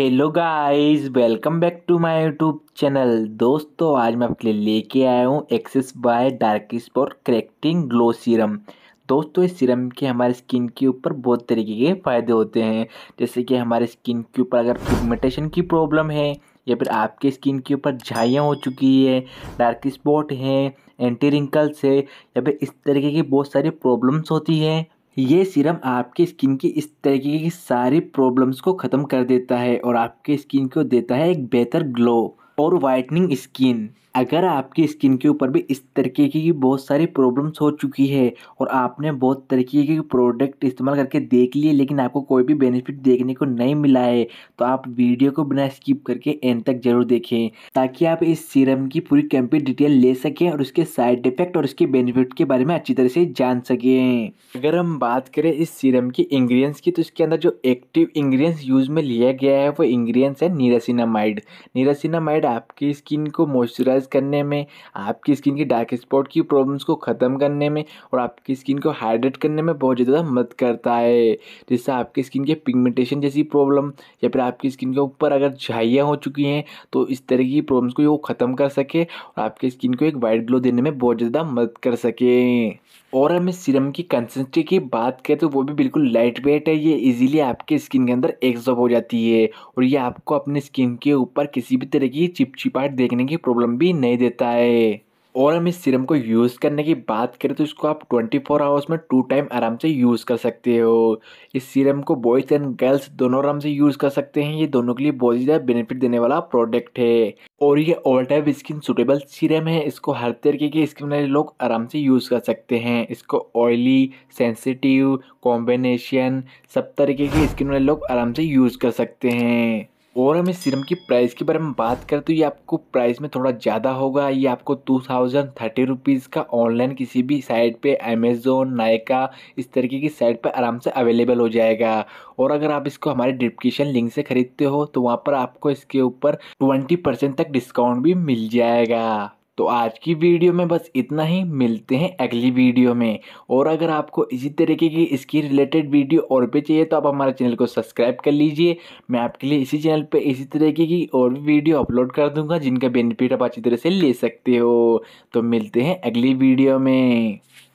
hello guys welcome back to my YouTube channel दोस्तों आज मैं आपके लिए लेके आया हूँ Axis Y dark spot correcting glow serum दोस्तों इस सीरम के हमारे स्किन के ऊपर बहुत तरीके के फ़ायदे होते हैं जैसे कि हमारे स्किन के ऊपर अगर पिगमेंटेशन की प्रॉब्लम है या फिर आपके स्किन के ऊपर झाइयाँ हो चुकी है डार्क स्पॉट हैं एंटी रिंकल्स है या फिर इस तरीके की बहुत सारी प्रॉब्लम्स होती हैं ये सीरम आपके स्किन की इस तरीके की सारी प्रॉब्लम्स को ख़त्म कर देता है और आपके स्किन को देता है एक बेहतर ग्लो और वाइटनिंग स्किन अगर आपकी स्किन के ऊपर भी इस तरीके की बहुत सारी प्रॉब्लम्स हो चुकी है और आपने बहुत तरीके के प्रोडक्ट इस्तेमाल करके देख लिए लेकिन आपको कोई भी बेनिफिट देखने को नहीं मिला है तो आप वीडियो को बिना स्किप करके एंड तक जरूर देखें ताकि आप इस सीरम की पूरी कंप्लीट डिटेल ले सकें और उसके साइड इफेक्ट और उसके बेनिफिट के बारे में अच्छी तरह से जान सकें अगर हम बात करें इस सीरम की इंग्रीडियंट्स की तो इसके अंदर जो एक्टिव इंग्रीडियंट्स यूज़ में लिया गया है वो इंग्रीडियंट्स है नीरासिनामाइड नीरासिनामाइड आपकी स्किन को मॉइस्चराइज मॉइस्चराइज करने में आपकी स्किन की डार्क स्पॉट की प्रॉब्लम्स को ख़त्म करने में और आपकी स्किन को हाइड्रेट करने में बहुत ज़्यादा मदद करता है जिससे आपकी स्किन के पिगमेंटेशन जैसी प्रॉब्लम या फिर आपकी स्किन के ऊपर अगर झाइयाँ हो चुकी हैं तो इस तरह की प्रॉब्लम्स को वो ख़त्म कर सके और आपकी स्किन को एक वाइट ग्लो देने में बहुत ज़्यादा मदद कर सके और हमें सीरम की कंसिस्टेंसी की बात करें तो वो भी बिल्कुल लाइट वेट है ये इजीली आपके स्किन के अंदर एग्जॉर्ब हो जाती है और ये आपको अपने स्किन के ऊपर किसी भी तरह की चिपचिपाहट देखने की प्रॉब्लम भी नहीं देता है और हम इस सीरम को यूज़ करने की बात करें तो इसको आप 24 फोर आवर्स में टू टाइम आराम से यूज़ कर सकते हो इस सीरम को बॉयज़ एंड गर्ल्स दोनों आराम से यूज़ कर सकते हैं ये दोनों के लिए बहुत ही ज़्यादा बेनिफिट देने वाला प्रोडक्ट है और ये all type skin suitable serum है इसको हर तरीके की स्किन वाले लोग आराम से यूज़ कर सकते हैं इसको ऑयली सेंसिटिव कॉम्बिनेशन सब तरीके की स्किन वाले लोग आराम से यूज़ कर सकते हैं और हम इस सीरम की प्राइस के बारे में बात करें तो ये आपको प्राइस में थोड़ा ज़्यादा होगा ये आपको टू थाउजेंड थर्टी रुपीज़ का ऑनलाइन किसी भी साइट पे अमेज़ोन नायका इस तरीके की साइट पर आराम से अवेलेबल हो जाएगा और अगर आप इसको हमारे डिस्क्रिप्शन लिंक से ख़रीदते हो तो वहाँ पर आपको इसके ऊपर ट्वेंटी परसेंट तक डिस्काउंट भी मिल जाएगा तो आज की वीडियो में बस इतना ही मिलते हैं अगली वीडियो में और अगर आपको इसी तरीके की इसकी रिलेटेड वीडियो और भी चाहिए तो आप हमारे चैनल को सब्सक्राइब कर लीजिए मैं आपके लिए इसी चैनल पर इसी तरीके की और भी वीडियो अपलोड कर दूँगा जिनका बेनिफिट आप अच्छी तरह से ले सकते हो तो मिलते हैं अगली वीडियो में